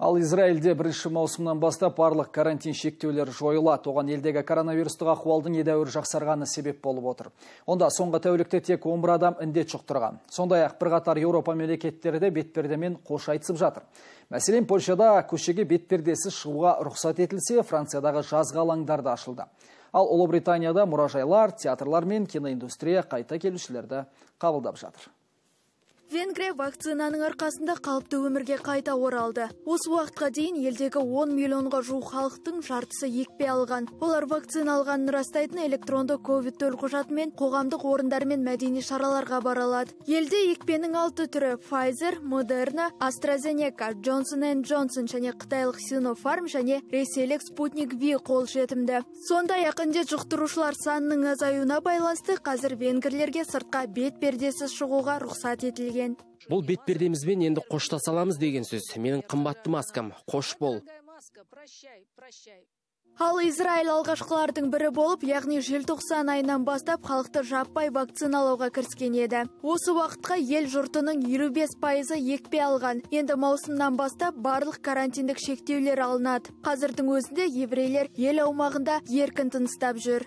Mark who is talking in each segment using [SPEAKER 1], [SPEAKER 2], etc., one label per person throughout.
[SPEAKER 1] Ал Израильде бірінші маусымнан бастап барлық карантин шектеулер жойылады. Оған елдегі коронавирустыға қуалдың едәуір жақсарғаны себеп болып отыр. Онда соңғы тәулікте тек 11 адам үнде жұқтырған. Сондай-ақ бірқатар Еуропа мемлекеттері де бетпердемен қош айтысып жатыр. Мәселен, Польшада көшеге бетпердесі шығуға рұқсат етілсе, Франциядағы жазғы алаңдар да ашылды. Ал Ұлыбританияда мұражайлар, театрлар мен киноиндустрия қайта келушілерді қабылдап жатыр
[SPEAKER 2] венгрия вакцинаның арқасында қалыпты өмірге қайта оралды осы уақытқа дейін елдегі 10 миллионға жуық халықтың жартысы екпе алған олар вакцина алғанын растайтын электронды ковид төлқұжатымен қоғамдық орындар мен мәдени шараларға бара алады елде екпенің алты түрі pfizer moderna astrazeneca johnson johnson және қытайлық sinopharm және ресейлік спутник v қол жетімді. Сонда яқынде жұқтырушылар санының азаюына байланысты қазір венгрлерге сыртқа бет пердесіз шығуға рұқсат етілген
[SPEAKER 1] бұл бетпердемізбен енді қоштаса аламыз деген сөз менің қымбатты маскам қош бол
[SPEAKER 2] ал израиль алғашқылардың бірі болып яғни желтоқсан айынан бастап халықты жаппай вакциналауға кіріскен еді осы уақытқа ел жұртының бес пайызы екпе алған енді маусымнан бастап барлық карантиндік шектеулер алынады қазірдің өзінде еврейлер ел аумағында еркін тыныстап жүр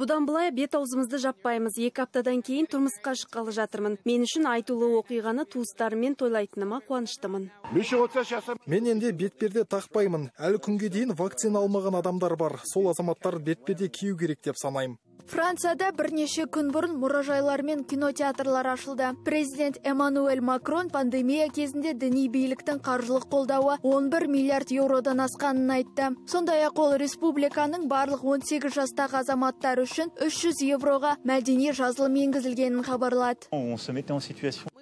[SPEAKER 2] бұдан былай бет аузымызды жаппаймыз екі аптадан кейін тұрмысқа шыққалы жатырмын мен үшін айтулы оқиғаны туыстарыммен тойлайтыныма қуаныштымын
[SPEAKER 3] мен енді бетперде тақпаймын әлі күнге дейін дейін вакцина алмаған адамдар бар сол азаматтар бетпеде кию керек деп санаймын
[SPEAKER 2] Францияда бірнеше күн бұрын мұражайлар мен кинотеатрлар ашылды. Президент Эммануэль Макрон пандемия кезінде діни биліктің қаржылық қолдауы 11 миллиард еуродан асқанын айтты. Сондай-ақ ол республиканың барлық 18 жастағы азаматтары үшін 300 евроға мәдени жазылым енгізілгенін хабарлады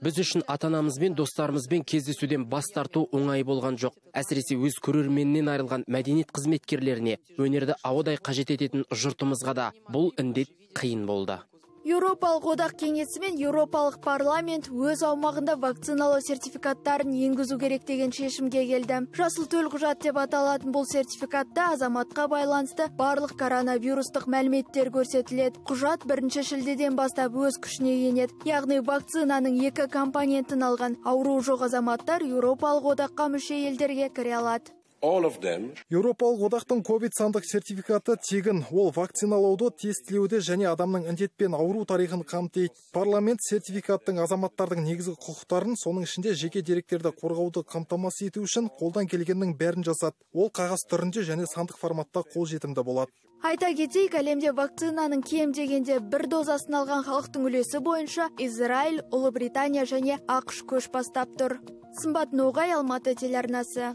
[SPEAKER 1] біз үшін ата анамызбен достарымызбен кездесуден бас тарту оңай болған жоқ әсіресе өз көрерменінен айырылған мәдениет қызметкерлеріне өнерді ауадай қажет ететін жұртымызға да бұл індет қиын болды
[SPEAKER 2] еуропалық одақ кеңесі мен еуропалық парламент өз аумағында вакциналау сертификаттарын енгізу керек деген шешімге келді жасыл құжат деп аталатын бұл сертификатта азаматқа байланысты барлық коронавирустық мәліметтер көрсетіледі құжат бірінші шілдеден бастап өз күшіне енеді яғни вакцинаның екі компонентін алған ауру жоқ азаматтар еуропалық одаққа мүше елдерге кіре алады еуропалық
[SPEAKER 3] одақтың ковид сандық сертификаты тегін ол вакциналауды тестілеуді және адамның індетпен ауру тарихын қамтиды парламент сертификаттың азаматтардың негізгі құқықтарын соның ішінде жеке деректерді қорғауды қамтамасыз ету үшін қолдан келгеннің бәрін жасады ол қағаз түрінде және сандық форматта қолжетімді болады
[SPEAKER 2] айта кетейік әлемде вакцинаның кем дегенде бір дозасын алған халықтың үлесі бойынша израиль ұлыбритания және ақш көш бастап тұр сымбат ноғай алматы телеарнасы